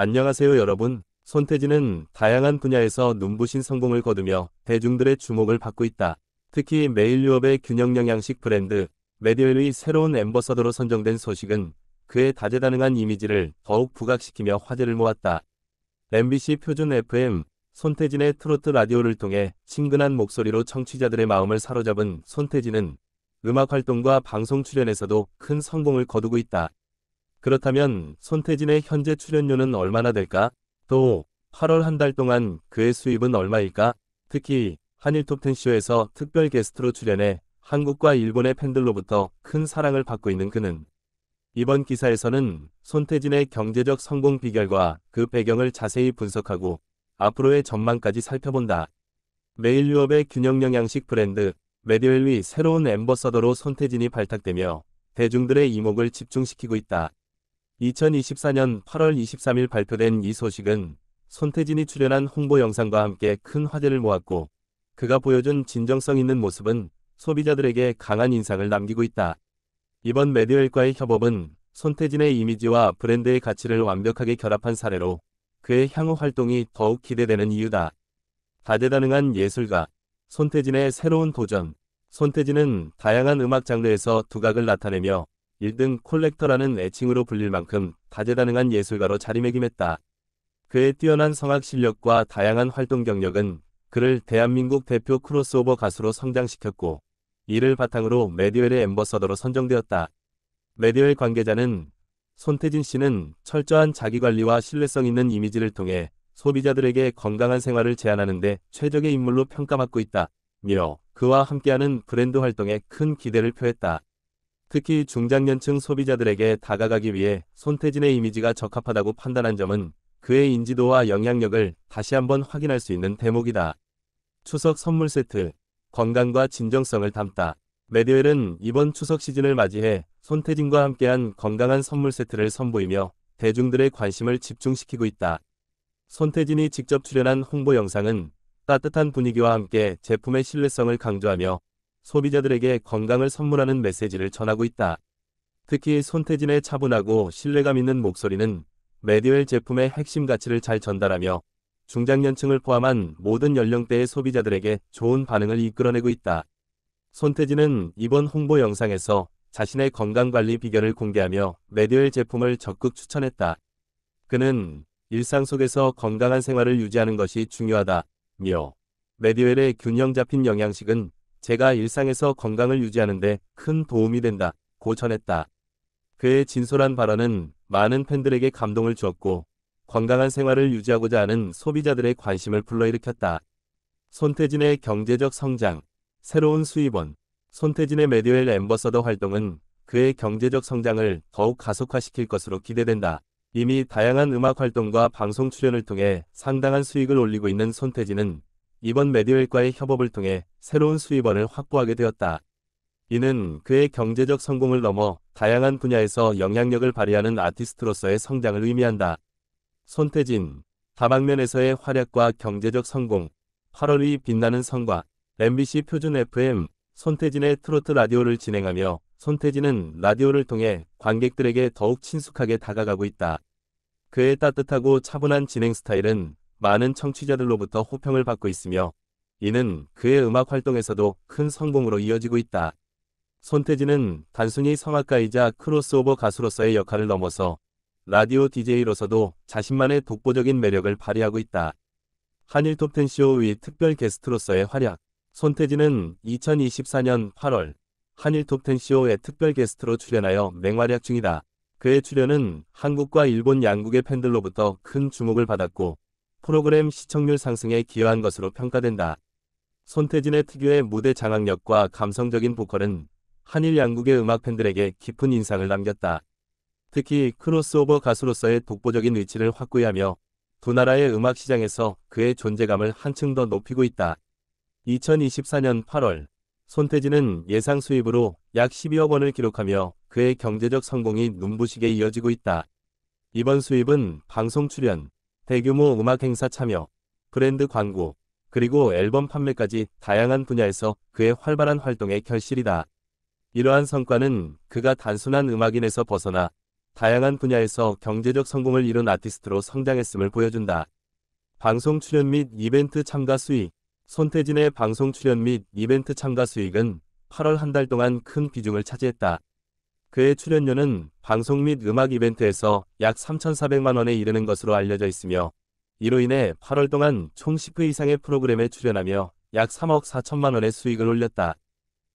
안녕하세요 여러분. 손태진은 다양한 분야에서 눈부신 성공을 거두며 대중들의 주목을 받고 있다. 특히 메일 유업의 균형 영양식 브랜드 메디웰의 새로운 엠버서더로 선정된 소식은 그의 다재다능한 이미지를 더욱 부각시키며 화제를 모았다. MBC 표준 FM 손태진의 트로트 라디오를 통해 친근한 목소리로 청취자들의 마음을 사로잡은 손태진은 음악 활동과 방송 출연에서도 큰 성공을 거두고 있다. 그렇다면 손태진의 현재 출연료는 얼마나 될까? 또 8월 한 달 동안 그의 수입은 얼마일까? 특히 한일 톱텐쇼에서 특별 게스트로 출연해 한국과 일본의 팬들로부터 큰 사랑을 받고 있는 그는 이번 기사에서는 손태진의 경제적 성공 비결과 그 배경을 자세히 분석하고 앞으로의 전망까지 살펴본다. 메일 유업의 균형 영양식 브랜드 메디웰위 새로운 앰버서더로 손태진이 발탁되며 대중들의 이목을 집중시키고 있다. 2024년 8월 23일 발표된 이 소식은 손태진이 출연한 홍보 영상과 함께 큰 화제를 모았고 그가 보여준 진정성 있는 모습은 소비자들에게 강한 인상을 남기고 있다. 이번 메디얼과의 협업은 손태진의 이미지와 브랜드의 가치를 완벽하게 결합한 사례로 그의 향후 활동이 더욱 기대되는 이유다. 다재다능한 예술가 손태진의 새로운 도전 손태진은 다양한 음악 장르에서 두각을 나타내며 1등 콜렉터라는 애칭으로 불릴 만큼 다재다능한 예술가로 자리매김했다. 그의 뛰어난 성악 실력과 다양한 활동 경력은 그를 대한민국 대표 크로스오버 가수로 성장시켰고 이를 바탕으로 메디웰의 엠버서더로 선정되었다. 메디웰 관계자는 손태진 씨는 철저한 자기관리와 신뢰성 있는 이미지를 통해 소비자들에게 건강한 생활을 제안하는 데 최적의 인물로 평가받고 있다. 미어 그와 함께하는 브랜드 활동에 큰 기대를 표했다. 특히 중장년층 소비자들에게 다가가기 위해 손태진의 이미지가 적합하다고 판단한 점은 그의 인지도와 영향력을 다시 한번 확인할 수 있는 대목이다. 추석 선물 세트, 건강과 진정성을 담다. 메디웰은 이번 추석 시즌을 맞이해 손태진과 함께한 건강한 선물 세트를 선보이며 대중들의 관심을 집중시키고 있다. 손태진이 직접 출연한 홍보 영상은 따뜻한 분위기와 함께 제품의 신뢰성을 강조하며 소비자들에게 건강을 선물하는 메시지를 전하고 있다. 특히 손태진의 차분하고 신뢰감 있는 목소리는 메디웰 제품의 핵심 가치를 잘 전달하며 중장년층을 포함한 모든 연령대의 소비자들에게 좋은 반응을 이끌어내고 있다. 손태진은 이번 홍보 영상에서 자신의 건강관리 비결을 공개하며 메디웰 제품을 적극 추천했다. 그는 일상 속에서 건강한 생활을 유지하는 것이 중요하다. 며 메디웰의 균형 잡힌 영양식은 제가 일상에서 건강을 유지하는데 큰 도움이 된다. 고 전했다. 그의 진솔한 발언은 많은 팬들에게 감동을 주었고 건강한 생활을 유지하고자 하는 소비자들의 관심을 불러일으켰다. 손태진의 경제적 성장, 새로운 수입원, 손태진의 메디웰 엠버서더 활동은 그의 경제적 성장을 더욱 가속화시킬 것으로 기대된다. 이미 다양한 음악 활동과 방송 출연을 통해 상당한 수익을 올리고 있는 손태진은 이번 메디웰과의 협업을 통해 새로운 수입원을 확보하게 되었다. 이는 그의 경제적 성공을 넘어 다양한 분야에서 영향력을 발휘하는 아티스트로서의 성장을 의미한다. 손태진, 다방면에서의 활약과 경제적 성공, 8월의 빛나는 성과, MBC 표준 FM, 손태진의 트로트 라디오를 진행하며 손태진은 라디오를 통해 관객들에게 더욱 친숙하게 다가가고 있다. 그의 따뜻하고 차분한 진행 스타일은 많은 청취자들로부터 호평을 받고 있으며 이는 그의 음악 활동에서도 큰 성공으로 이어지고 있다. 손태진은 단순히 성악가이자 크로스오버 가수로서의 역할을 넘어서 라디오 DJ로서도 자신만의 독보적인 매력을 발휘하고 있다. 한일 톱텐쇼 위 특별 게스트로서의 활약 손태진은 2024년 8월 한일 톱텐쇼의 특별 게스트로 출연하여 맹활약 중이다. 그의 출연은 한국과 일본 양국의 팬들로부터 큰 주목을 받았고 프로그램 시청률 상승에 기여한 것으로 평가된다. 손태진의 특유의 무대 장악력과 감성적인 보컬은 한일 양국의 음악 팬들에게 깊은 인상을 남겼다. 특히 크로스오버 가수로서의 독보적인 위치를 확고히 하며 두 나라의 음악 시장에서 그의 존재감을 한층 더 높이고 있다. 2024년 8월 손태진은 예상 수입으로 약 12억 원을 기록하며 그의 경제적 성공이 눈부시게 이어지고 있다. 이번 수입은 방송 출연, 대규모 음악 행사 참여, 브랜드 광고, 그리고 앨범 판매까지 다양한 분야에서 그의 활발한 활동의 결실이다. 이러한 성과는 그가 단순한 음악인에서 벗어나 다양한 분야에서 경제적 성공을 이룬 아티스트로 성장했음을 보여준다. 방송 출연 및 이벤트 참가 수익 손태진의 방송 출연 및 이벤트 참가 수익은 8월 한 달 동안 큰 비중을 차지했다. 그의 출연료는 방송 및 음악 이벤트에서 약 3,400만 원에 이르는 것으로 알려져 있으며 이로 인해 8월 동안 총 10회 이상의 프로그램에 출연하며 약 3억 4천만 원의 수익을 올렸다.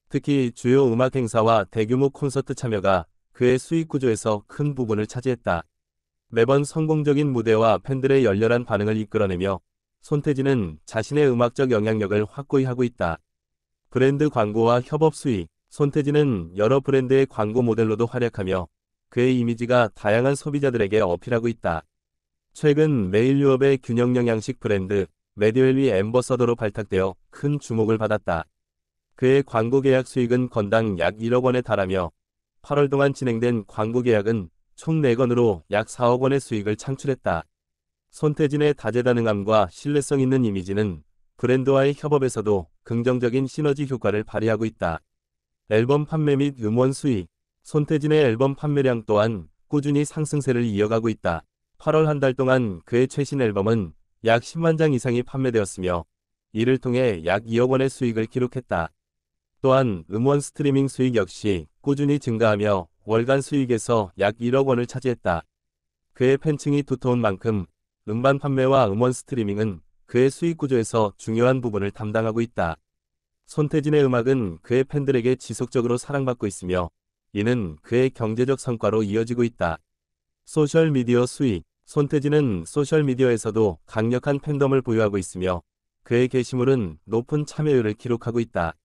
특히 주요 음악 행사와 대규모 콘서트 참여가 그의 수익 구조에서 큰 부분을 차지했다. 매번 성공적인 무대와 팬들의 열렬한 반응을 이끌어내며 손태진은 자신의 음악적 영향력을 확고히 하고 있다. 브랜드 광고와 협업 수익, 손태진은 여러 브랜드의 광고 모델로도 활약하며 그의 이미지가 다양한 소비자들에게 어필하고 있다. 최근 메일 유업의 균형 영양식 브랜드 메디웰리 엠버서더로 발탁되어 큰 주목을 받았다. 그의 광고 계약 수익은 건당 약 1억 원에 달하며 8월 동안 진행된 광고 계약은 총 4건으로 약 4억 원의 수익을 창출했다. 손태진의 다재다능함과 신뢰성 있는 이미지는 브랜드와의 협업에서도 긍정적인 시너지 효과를 발휘하고 있다. 앨범 판매 및 음원 수익, 손태진의 앨범 판매량 또한 꾸준히 상승세를 이어가고 있다. 8월 한 달 동안 그의 최신 앨범은 약 10만 장 이상이 판매되었으며 이를 통해 약 2억 원의 수익을 기록했다. 또한 음원 스트리밍 수익 역시 꾸준히 증가하며 월간 수익에서 약 1억 원을 차지했다. 그의 팬층이 두터운 만큼 음반 판매와 음원 스트리밍은 그의 수익 구조에서 중요한 부분을 담당하고 있다. 손태진의 음악은 그의 팬들에게 지속적으로 사랑받고 있으며 이는 그의 경제적 성과로 이어지고 있다. 소셜미디어 수익 손태진은 소셜미디어에서도 강력한 팬덤을 보유하고 있으며 그의 게시물은 높은 참여율을 기록하고 있다.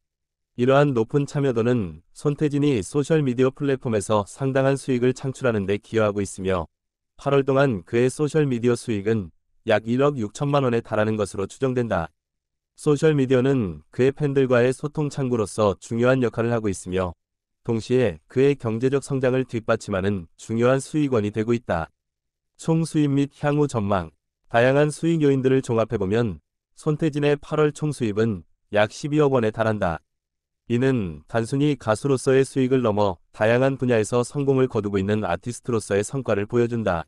이러한 높은 참여도는 손태진이 소셜미디어 플랫폼에서 상당한 수익을 창출하는 데 기여하고 있으며 8월 동안 그의 소셜미디어 수익은 약 1억 6천만 원에 달하는 것으로 추정된다. 소셜미디어는 그의 팬들과의 소통 창구로서 중요한 역할을 하고 있으며 동시에 그의 경제적 성장을 뒷받침하는 중요한 수익원이 되고 있다. 총 수입 및 향후 전망 다양한 수익 요인들을 종합해보면 손태진의 8월 총 수입은 약 12억 원에 달한다. 이는 단순히 가수로서의 수익을 넘어 다양한 분야에서 성공을 거두고 있는 아티스트로서의 성과를 보여준다.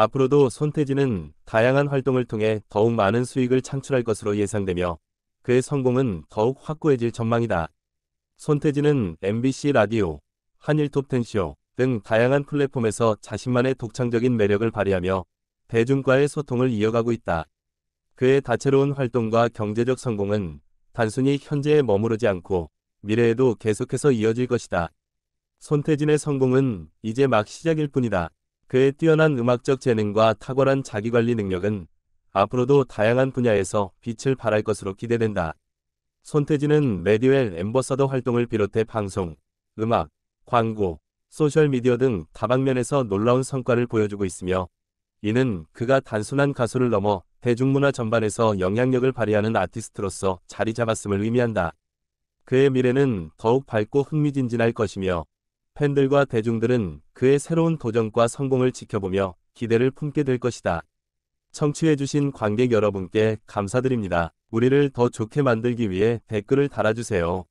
앞으로도 손태진은 다양한 활동을 통해 더욱 많은 수익을 창출할 것으로 예상되며 그의 성공은 더욱 확고해질 전망이다. 손태진은 MBC 라디오, 한일톱텐쇼 등 다양한 플랫폼에서 자신만의 독창적인 매력을 발휘하며 대중과의 소통을 이어가고 있다. 그의 다채로운 활동과 경제적 성공은 단순히 현재에 머무르지 않고 미래에도 계속해서 이어질 것이다. 손태진의 성공은 이제 막 시작일 뿐이다. 그의 뛰어난 음악적 재능과 탁월한 자기관리 능력은 앞으로도 다양한 분야에서 빛을 발할 것으로 기대된다. 손태진은 레디웰 엠버서더 활동을 비롯해 방송, 음악, 광고, 소셜미디어 등 다방면에서 놀라운 성과를 보여주고 있으며 이는 그가 단순한 가수를 넘어 대중문화 전반에서 영향력을 발휘하는 아티스트로서 자리 잡았음을 의미한다. 그의 미래는 더욱 밝고 흥미진진할 것이며 팬들과 대중들은 그의 새로운 도전과 성공을 지켜보며 기대를 품게 될 것이다. 청취해주신 관객 여러분께 감사드립니다. 우리를 더 좋게 만들기 위해 댓글을 달아주세요.